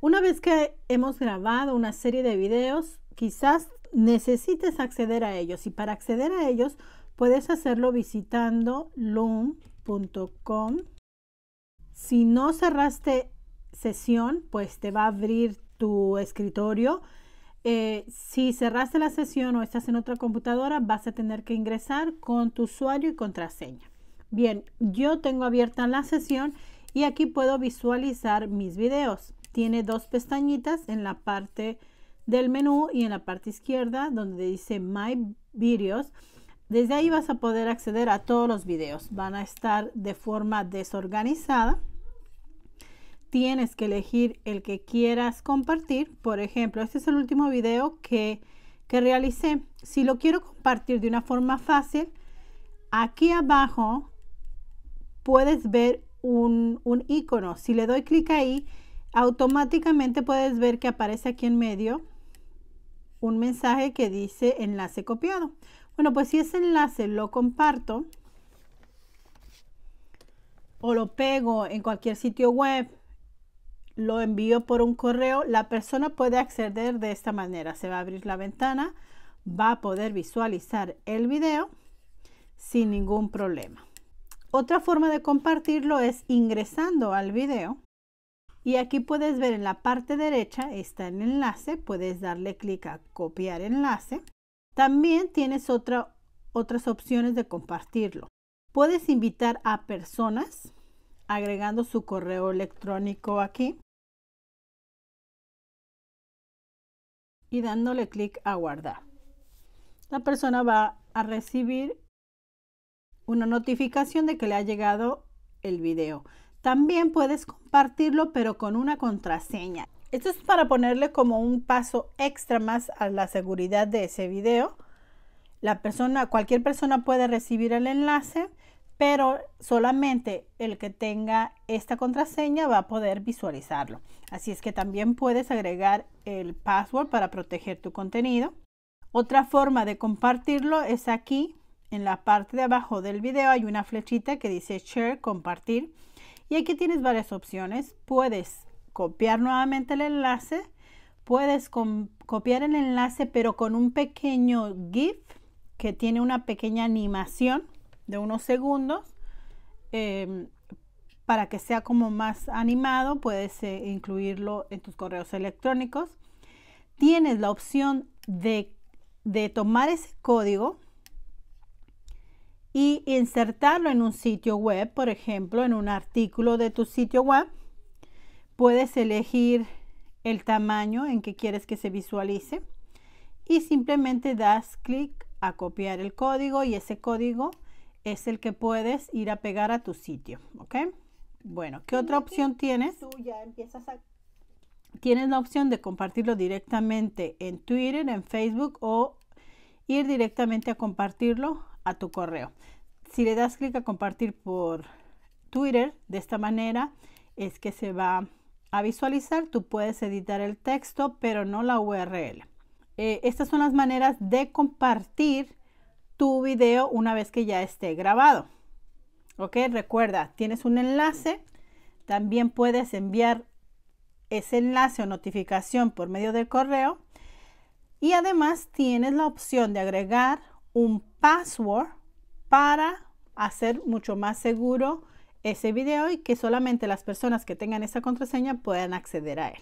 Una vez que hemos grabado una serie de videos, quizás necesites acceder a ellos y para acceder a ellos puedes hacerlo visitando loom.com. Si no cerraste sesión, pues te va a abrir tu escritorio. Eh, si cerraste la sesión o estás en otra computadora, vas a tener que ingresar con tu usuario y contraseña. Bien, yo tengo abierta la sesión y aquí puedo visualizar mis videos tiene dos pestañitas en la parte del menú y en la parte izquierda donde dice My Videos. Desde ahí vas a poder acceder a todos los videos. Van a estar de forma desorganizada. Tienes que elegir el que quieras compartir. Por ejemplo, este es el último video que, que realicé. Si lo quiero compartir de una forma fácil, aquí abajo puedes ver un, un icono. Si le doy clic ahí, automáticamente puedes ver que aparece aquí en medio un mensaje que dice enlace copiado. Bueno, pues si ese enlace lo comparto o lo pego en cualquier sitio web, lo envío por un correo, la persona puede acceder de esta manera. Se va a abrir la ventana, va a poder visualizar el video sin ningún problema. Otra forma de compartirlo es ingresando al video y aquí puedes ver en la parte derecha está el enlace, puedes darle clic a copiar enlace. También tienes otras opciones de compartirlo. Puedes invitar a personas agregando su correo electrónico aquí y dándole clic a guardar. La persona va a recibir una notificación de que le ha llegado el video. También puedes compartirlo pero con una contraseña. Esto es para ponerle como un paso extra más a la seguridad de ese video. La persona, cualquier persona puede recibir el enlace, pero solamente el que tenga esta contraseña va a poder visualizarlo. Así es que también puedes agregar el password para proteger tu contenido. Otra forma de compartirlo es aquí en la parte de abajo del video hay una flechita que dice share, compartir. Y aquí tienes varias opciones. Puedes copiar nuevamente el enlace, puedes copiar el enlace pero con un pequeño GIF que tiene una pequeña animación de unos segundos. Em, para que sea como más animado, puedes eh, incluirlo en tus correos electrónicos. Tienes la opción de tomar ese código y insertarlo en un sitio web, por ejemplo, en un artículo de tu sitio web. Puedes elegir el tamaño en que quieres que se visualice y simplemente das clic a copiar el código y ese código es el que puedes ir a pegar a tu sitio, ¿ok? Bueno, ¿qué otra opción tienes? Tienes la opción de compartirlo directamente en Twitter, en Facebook o ir directamente a compartirlo a tu correo. Si le das clic a compartir por Twitter, de esta manera es que se va a visualizar. Tú puedes editar el texto, pero no la URL. Eh, estas son las maneras de compartir tu video una vez que ya esté grabado. Ok, recuerda, tienes un enlace. También puedes enviar ese enlace o notificación por medio del correo. Y además tienes la opción de agregar un password para hacer mucho más seguro ese video y que solamente las personas que tengan esa contraseña puedan acceder a él.